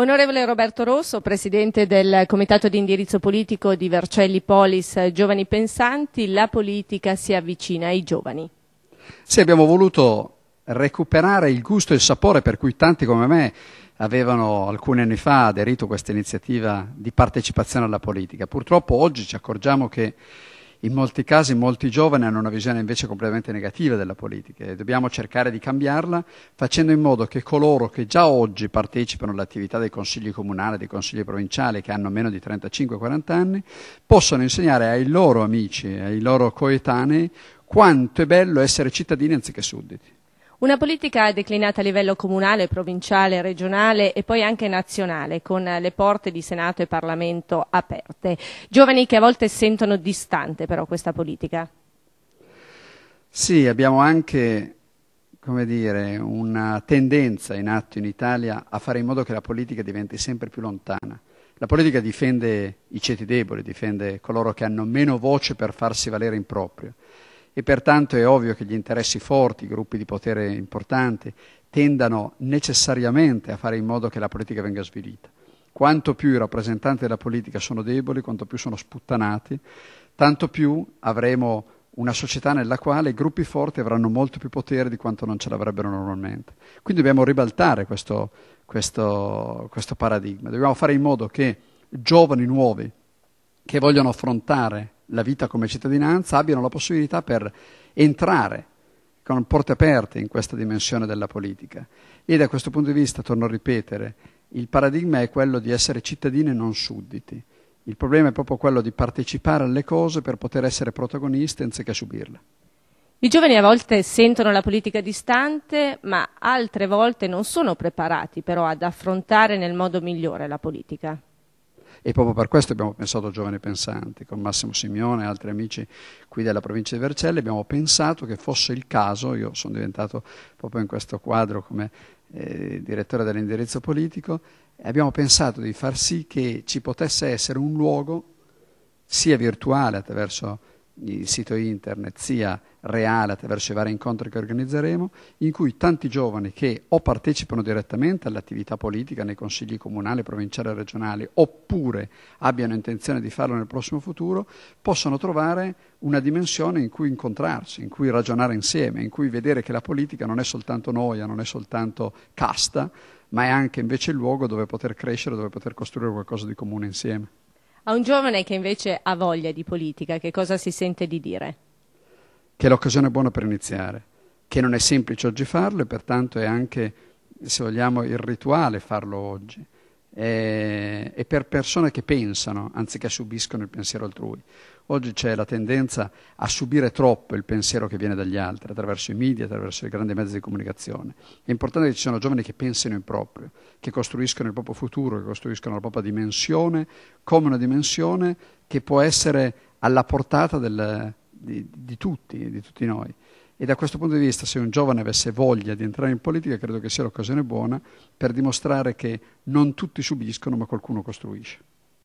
Onorevole Roberto Rosso, Presidente del Comitato di Indirizzo Politico di Vercelli Polis eh, Giovani Pensanti, la politica si avvicina ai giovani. Sì, abbiamo voluto recuperare il gusto e il sapore per cui tanti come me avevano alcuni anni fa aderito a questa iniziativa di partecipazione alla politica. Purtroppo oggi ci accorgiamo che in molti casi molti giovani hanno una visione invece completamente negativa della politica e dobbiamo cercare di cambiarla facendo in modo che coloro che già oggi partecipano all'attività dei consigli comunali, dei consigli provinciali che hanno meno di 35-40 anni, possano insegnare ai loro amici, ai loro coetanei quanto è bello essere cittadini anziché sudditi. Una politica declinata a livello comunale, provinciale, regionale e poi anche nazionale, con le porte di Senato e Parlamento aperte. Giovani che a volte sentono distante però questa politica. Sì, abbiamo anche come dire, una tendenza in atto in Italia a fare in modo che la politica diventi sempre più lontana. La politica difende i ceti deboli, difende coloro che hanno meno voce per farsi valere in proprio e pertanto è ovvio che gli interessi forti, i gruppi di potere importanti, tendano necessariamente a fare in modo che la politica venga svilita. Quanto più i rappresentanti della politica sono deboli, quanto più sono sputtanati, tanto più avremo una società nella quale i gruppi forti avranno molto più potere di quanto non ce l'avrebbero normalmente. Quindi dobbiamo ribaltare questo, questo, questo paradigma, dobbiamo fare in modo che giovani nuovi che vogliono affrontare la vita come cittadinanza abbiano la possibilità per entrare con porte aperte in questa dimensione della politica. E da questo punto di vista, torno a ripetere, il paradigma è quello di essere cittadini e non sudditi. Il problema è proprio quello di partecipare alle cose per poter essere protagonisti anziché subirle. I giovani a volte sentono la politica distante, ma altre volte non sono preparati però ad affrontare nel modo migliore la politica. E proprio per questo abbiamo pensato a Giovani Pensanti, con Massimo Simeone e altri amici qui della provincia di Vercelli, abbiamo pensato che fosse il caso, io sono diventato proprio in questo quadro come eh, direttore dell'indirizzo politico, abbiamo pensato di far sì che ci potesse essere un luogo, sia virtuale attraverso il sito internet sia reale attraverso i vari incontri che organizzeremo, in cui tanti giovani che o partecipano direttamente all'attività politica nei consigli comunali, provinciali e regionali, oppure abbiano intenzione di farlo nel prossimo futuro, possano trovare una dimensione in cui incontrarsi, in cui ragionare insieme, in cui vedere che la politica non è soltanto noia, non è soltanto casta, ma è anche invece il luogo dove poter crescere, dove poter costruire qualcosa di comune insieme. A un giovane che invece ha voglia di politica, che cosa si sente di dire? Che è l'occasione buona per iniziare, che non è semplice oggi farlo e pertanto è anche, se vogliamo, il rituale farlo oggi e, eh, e per persone che pensano anziché subiscono il pensiero altrui. Oggi c'è la tendenza a subire troppo il pensiero che viene dagli altri, attraverso i media, attraverso i grandi mezzi di comunicazione. È importante che ci siano giovani che pensino in proprio, che costruiscono il proprio futuro, che costruiscono la propria dimensione, come una dimensione che può essere alla portata del, di, di tutti, di tutti noi. E da questo punto di vista, se un giovane avesse voglia di entrare in politica, credo che sia l'occasione buona per dimostrare che non tutti subiscono, ma qualcuno costruisce.